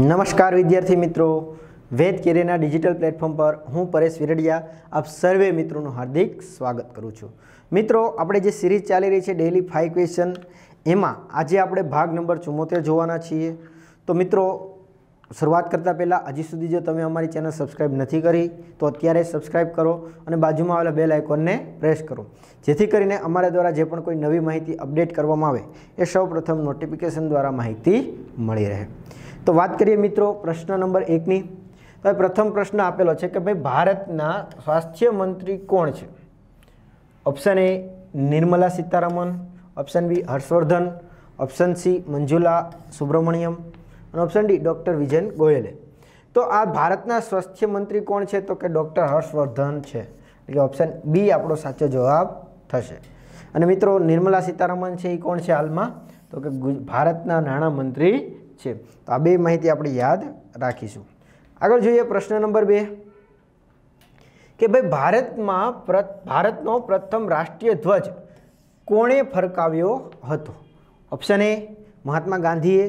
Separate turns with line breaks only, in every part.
નમસ્કાર વિદ્યાર્થી મિત્રો વેદ કેરિયરના ડિજિટલ પ્લેટફોર્મ પર હું પરેશ વિરડિયા આપ સર્વે મિત્રોનું હાર્દિક સ્વાગત કરું છું મિત્રો આપણે જે સિરીઝ ચાલી રહી છે ડેલી ફાઇવ ક્વેશ્ચન એમાં આજે આપણે ભાગ નંબર ચુમ્મોતેર જોવાના છીએ તો મિત્રો શરૂઆત કરતાં પહેલાં હજી સુધી જો તમે અમારી ચેનલ સબસ્ક્રાઈબ નથી કરી તો અત્યારે સબસ્ક્રાઈબ કરો અને બાજુમાં આવેલા બેલ આઇકોનને પ્રેસ કરો જેથી કરીને અમારા દ્વારા જે પણ કોઈ નવી માહિતી અપડેટ કરવામાં આવે એ સૌપ્રથમ નોટિફિકેશન દ્વારા માહિતી મળી રહે તો વાત કરીએ મિત્રો પ્રશ્ન નંબર એકની તો પ્રથમ પ્રશ્ન આપેલો છે કે ભાઈ ભારતના સ્વાસ્થ્ય મંત્રી કોણ છે option A Nirmala Sitharaman option B Harshvardhan option C Manjula Subramaniam અને ઓપ્શન ડી ડૉક્ટર વિજયન ગોયલે તો આ ભારતના સ્વાસ્થ્ય મંત્રી કોણ છે તો કે ડૉક્ટર હર્ષવર્ધન છે એટલે ઓપ્શન બી આપણો સાચો જવાબ થશે અને મિત્રો નિર્મલા સીતારામન છે એ કોણ છે હાલમાં તો કે ભારતના નાણામંત્રી છે તો આ બે માહિતી આપણે યાદ રાખીશું આગળ જોઈએ પ્રશ્ન નંબર બે કે ભાઈ ભારતમાં પ્ર ભારતનો પ્રથમ રાષ્ટ્રીય ધ્વજ કોણે ફરકાવ્યો હતો ઓપ્શન એ મહાત્મા ગાંધીએ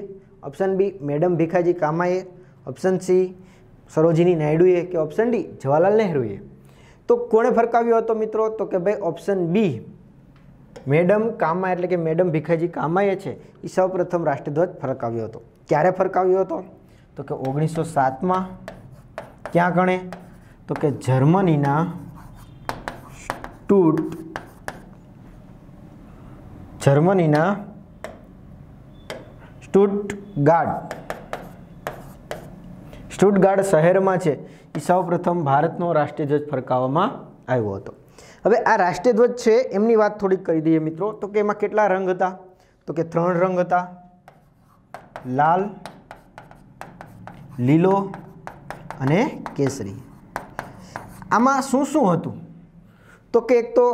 ઓપ્શન બી મેડમ ભીખાજી કામાએ ઓપ્શન સી સરોજીની નાયડુએ કે ઓપ્શન ડી જવાહરલાલ નહેરુએ તો કોણે ફરકાવ્યો હતો મિત્રો તો કે ભાઈ ઓપ્શન બી મેડમ કામા એટલે કે મેડમ ભીખાજી કામાએ છે એ સૌપ્રથમ રાષ્ટ્રધ્વજ ફરકાવ્યો હતો ક્યારે ફરકાવ્યો હતો તો કે ઓગણીસો સાતમાં ક્યાં ગણે તો કે જર્મનીના સ્ટૂટ જર્મનીના સ્ટુટગાર્ડ સ્ટુટગાર્ડ શહેરમાં છે એ સૌપ્રથમ ભારતનો રાષ્ટ્રીય ફરકાવવામાં આવ્યો હતો હવે આ રાષ્ટ્રીય ધ્વજ છે એમની વાત થોડીક કરી દઈએ મિત્રો તો કે એમાં કેટલા રંગ હતા તો કે ત્રણ રંગ હતા લાલ લીલો અને કેસરી આમાં શું શું હતું તો કે એક તો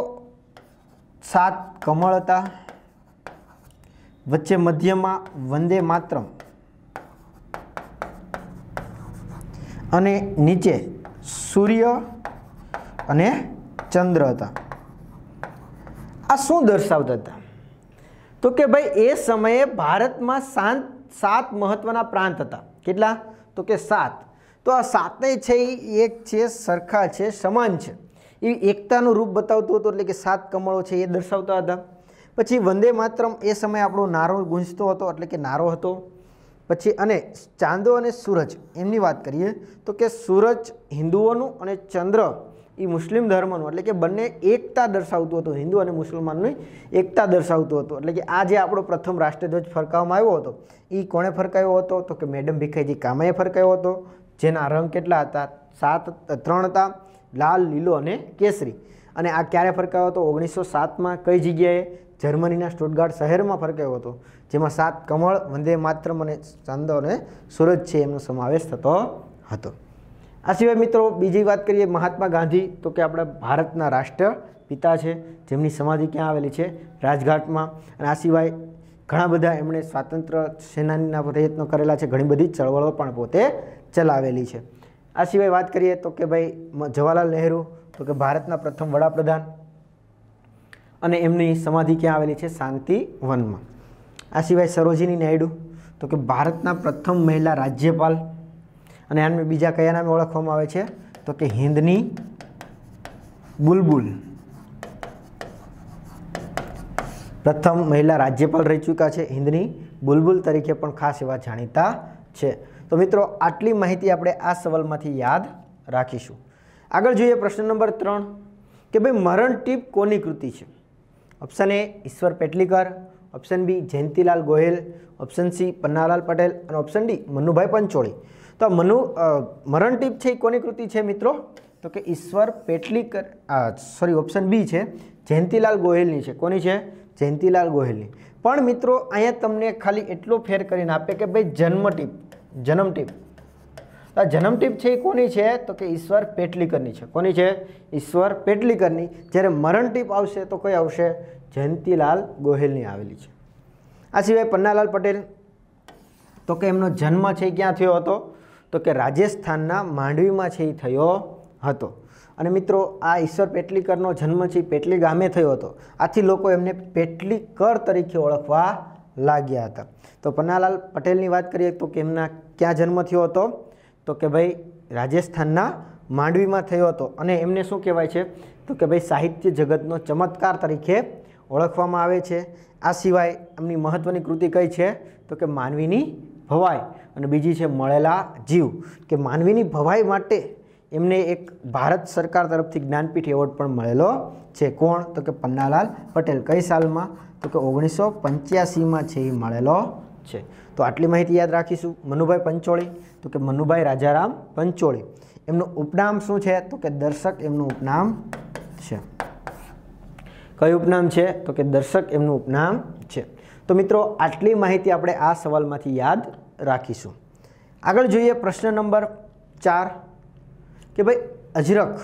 સાત કમળ હતા વચ્ચે મધ્યમાં વંદે માત્રમ અને નીચે સૂર્ય અને ચંદ્ર હતા આ શું દર્શાવતા હતા તો કે ભાઈ એ સમયે ભારતમાં શાંત સાત મહત્વના પ્રાંત હતા કેટલા તો કે સાત તો આ સાતેય છે એ એક છે સરખા છે સમાન છે એ એકતાનું રૂપ બતાવતું હતું એટલે કે સાત કમળો છે એ દર્શાવતા હતા પછી વંદે માતરમ એ સમયે આપણો નારો ગુંજતો હતો એટલે કે નારો હતો પછી અને ચાંદો અને સૂરજ એમની વાત કરીએ તો કે સૂરજ હિન્દુઓનું અને ચંદ્ર એ મુસ્લિમ ધર્મનું એટલે કે બંને એકતા દર્શાવતું હતું હિન્દુ અને મુસલમાનની એકતા દર્શાવતું હતું એટલે કે આ જે આપણો પ્રથમ રાષ્ટ્રધ્વજ ફરકાવવામાં આવ્યો હતો એ કોણે ફરકાયો હતો તો કે મેડમ ભીખાઈજી કામાએ ફરકાયો હતો જેના રંગ કેટલા હતા સાત ત્રણ હતા લાલ લીલો અને કેસરી અને આ ક્યારે ફરકાયો હતો ઓગણીસો સાતમાં કઈ જગ્યાએ જર્મનીના સ્ટુટગાર્ડ શહેરમાં ફરકાયો હતો જેમાં સાત કમળ વંદે માત્ર મને ચાંદો અને સુરજ છે એમનો સમાવેશ થતો હતો આ સિવાય મિત્રો બીજી વાત કરીએ મહાત્મા ગાંધી તો કે આપણા ભારતના રાષ્ટ્ર પિતા છે જેમની સમાધિ ક્યાં આવેલી છે રાજઘાટમાં અને આ સિવાય ઘણા બધા એમણે સ્વાતંત્ર્ય સેનાનીના પ્રયત્નો કરેલા છે ઘણી બધી ચળવળો પણ પોતે ચલાવેલી છે આ સિવાય વાત કરીએ તો કે ભાઈ જવાહરલાલ નહેરુ તો કે ભારતના પ્રથમ વડાપ્રધાન અને એમની સમાધિ ક્યાં આવેલી છે શાંતિવનમાં આ સિવાય સરોજિની નાયડુ તો કે ભારતના પ્રથમ મહિલા રાજ્યપાલ અને આને બીજા કયા નામે ઓળખવામાં આવે છે તો કે હિન્દની બુલબુલ પ્રથમ મહિલા રાજ્યપાલ રહી ચૂક્યા છે હિન્દની બુલબુલ તરીકે પણ ખાસ એવા જાણીતા છે તો મિત્રો આટલી માહિતી આપણે આ સવાલમાંથી યાદ રાખીશું આગળ જોઈએ પ્રશ્ન નંબર ત્રણ કે ભાઈ મરણ ટીપ કોની કૃતિ છે option A Ishwar Petlikar option B Jayantilal Gohil option C Pannalal Patel અને ઓપ્શન ડી મનુભાઈ પંચોળી તો મનુ મરણ ટીપ છે એ કોની કૃતિ છે મિત્રો તો કે ઈશ્વર પેટલીકર સોરી ઓપ્શન બી છે જયંતિલાલ ગોહિલની છે કોની છે જયંતિલાલ ગોહિલની પણ મિત્રો અહીંયા તમને ખાલી એટલો ફેર કરીને આપે કે ભાઈ જન્મ ટીપ જન્મ ટીપ આ ટીપ છે એ કોની છે તો કે ઈશ્વર પેટલીકરની છે કોની છે ઈશ્વર પેટલીકરની જ્યારે મરણ ટીપ આવશે તો કઈ આવશે જયંતિલાલ ગોહિલની આવેલી છે આ સિવાય પન્નાલાલ પટેલ તો કે એમનો જન્મ છે ક્યાં થયો હતો તો કે રાજસ્થાનના માંડવીમાં છે એ થયો હતો અને મિત્રો આ ઈશ્વર પેટલીકરનો જન્મ છે પેટલી ગામે થયો હતો આથી લોકો એમને પેટલીકર તરીકે ઓળખવા લાગ્યા હતા તો પન્નાલાલ પટેલની વાત કરીએ તો કે એમના ક્યાં જન્મ થયો હતો તો કે ભાઈ રાજસ્થાનના માંડવીમાં થયો હતો અને એમને શું કહેવાય છે તો કે ભાઈ સાહિત્ય જગતનો ચમત્કાર તરીકે ઓળખવામાં આવે છે આ સિવાય એમની મહત્ત્વની કૃતિ કઈ છે તો કે માનવીની ભવાઈ અને બીજી છે મળેલા જીવ કે માનવીની ભવાઈ માટે એમને એક ભારત સરકાર તરફથી જ્ઞાનપીઠ એવોર્ડ પણ મળેલો છે કોણ તો કે પન્નાલાલ પટેલ કઈ સાલમાં તો કે ઓગણીસો પંચ્યાસીમાં છે એ મળેલો છે તો આટલી માહિતી યાદ રાખીશું મનુભાઈ પંચોળી તો કે મનુભાઈ રાજારામ પંચોળી એમનું ઉપનામ શું છે તો કે દર્શક એમનું ઉપનામ છે કયું ઉપનામ છે તો કે દર્શક એમનું ઉપનામ છે તો મિત્રો આટલી માહિતી આપણે આ સવાલમાંથી યાદ રાખીશું આગળ જોઈએ પ્રશ્ન નંબર ચાર કે ભાઈ અજરક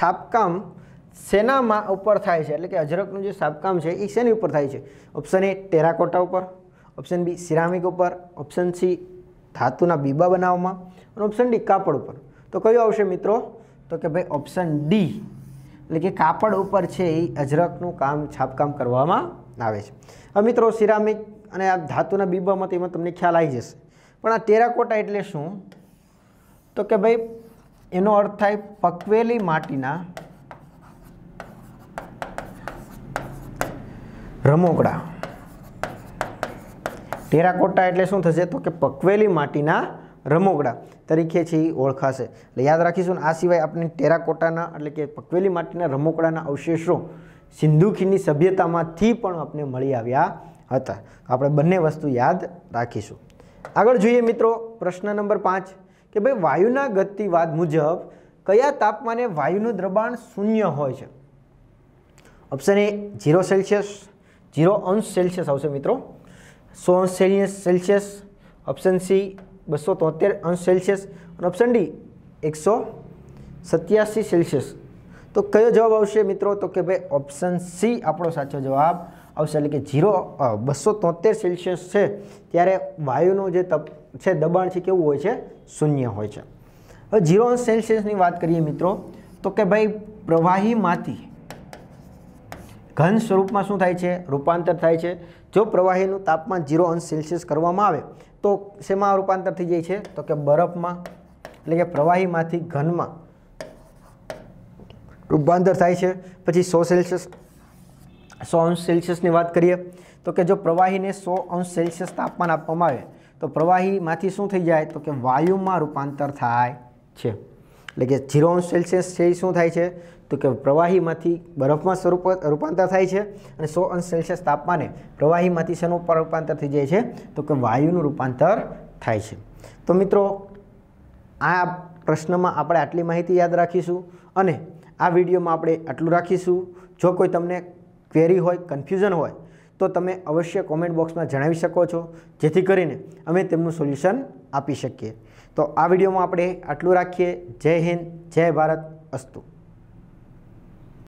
છાપકામ શેનામાં ઉપર થાય છે એટલે કે અજરકનું જે છાપકામ છે એ શેની ઉપર થાય છે ઓપ્શન એ ટેરાકોટા ઉપર ઓપ્શન બી સિરામિક ઉપર ઓપ્શન સી ધાતુના બીબા બનાવવામાં અને ઓપ્શન ડી કાપડ ઉપર તો કયું આવશે મિત્રો તો કે ભાઈ ઓપ્શન ડી એટલે કે કાપડ ઉપર છે એ અજરકનું કામ છાપકામ કરવામાં આવે છે હવે મિત્રો સિરામિક અને આ ધાતુના બીબામાં તેમાં તમને ખ્યાલ આવી જશે પણ આ ટેરાકોટા એટલે શું તો કે ભાઈ એનો અર્થ થાય પકવેલી માટીના રમોકડા ટેરાકોટા એટલે શું થશે તો કે પકવેલી માટીના રમોગડા તરીકે છે એ ઓળખાશે એટલે યાદ રાખીશું આ સિવાય આપણે ટેરાકોટાના એટલે કે પકવેલી માટીના રમોકડાના અવશેષો સિંધુખીની સભ્યતામાંથી પણ આપણે મળી આવ્યા હતા આપણે બંને વસ્તુ યાદ રાખીશું આગળ જોઈએ મિત્રો પ્રશ્ન નંબર પાંચ કે ભાઈ વાયુના ગતિવાદ મુજબ કયા તાપમાને વાયુનું દ્રબાણ શૂન્ય હોય છે option A zero Celsius zero અંશ સેલ્સિયસ આવશે મિત્રો સો અંશ સેલ્સિયસ ઓપ્શન સી બસો તોતેર અંશ સેલ્સિયસ અને ઓપ્શન ડી એકસો સત્યાસી સેલ્સિયસ તો કયો જવાબ આવશે મિત્રો તો કે ભાઈ ઓપ્શન સી આપણો સાચો જવાબ આવશે એટલે કે ઝીરો બસો તોતેર સેલ્સિયસ છે ત્યારે વાયુનું જે તપ છે દબાણ છે કેવું હોય છે શૂન્ય હોય છે હવે ઝીરો અંશ સેલ્સિયસની વાત કરીએ મિત્રો તો કે ભાઈ પ્રવાહીમાંથી ઘન સ્વરૂપમાં શું થાય છે રૂપાંતર થાય છે જો પ્રવાહીનું તાપમાન ઝીરો અંશ સેલ્સિયસ કરવામાં આવે તો શેમાં રૂપાંતર થઈ જાય છે તો કે બરફમાં એટલે કે પ્રવાહીમાંથી ઘનમાં રૂપાંતર થાય છે પછી સો સેલ્સિયસ સો અંશ સેલ્સિયસની વાત કરીએ તો કે જો પ્રવાહીને સો અંશ સેલ્સિયસ તાપમાન આપવામાં આવે તો પ્રવાહીમાંથી શું થઈ જાય તો કે વાયુમાં રૂપાંતર થાય છે એટલે કે જીરો અંશ સેલ્સિયસ છે શું થાય છે તો કે પ્રવાહીમાંથી બરફમાં સ્વરૂપ રૂપાંતર થાય છે અને સો અંશ સેલ્સિયસ તાપમાને પ્રવાહીમાંથી શેનું રૂપાંતર થઈ જાય છે તો કે વાયુનું રૂપાંતર થાય છે તો મિત્રો આ પ્રશ્નમાં આપણે આટલી માહિતી યાદ રાખીશું અને આ વિડીયોમાં આપણે આટલું રાખીશું જો કોઈ તમને ક્વેરી હોય કન્ફ્યુઝન હોય તો તમે અવશ્ય કોમેન્ટ બોક્સમાં જણાવી શકો છો જેથી કરીને અમે તેમનું સોલ્યુશન આપી શકીએ તો આ વિડીયોમાં આપણે આટલું રાખીએ જય હિન્દ જય ભારત અસ્તુ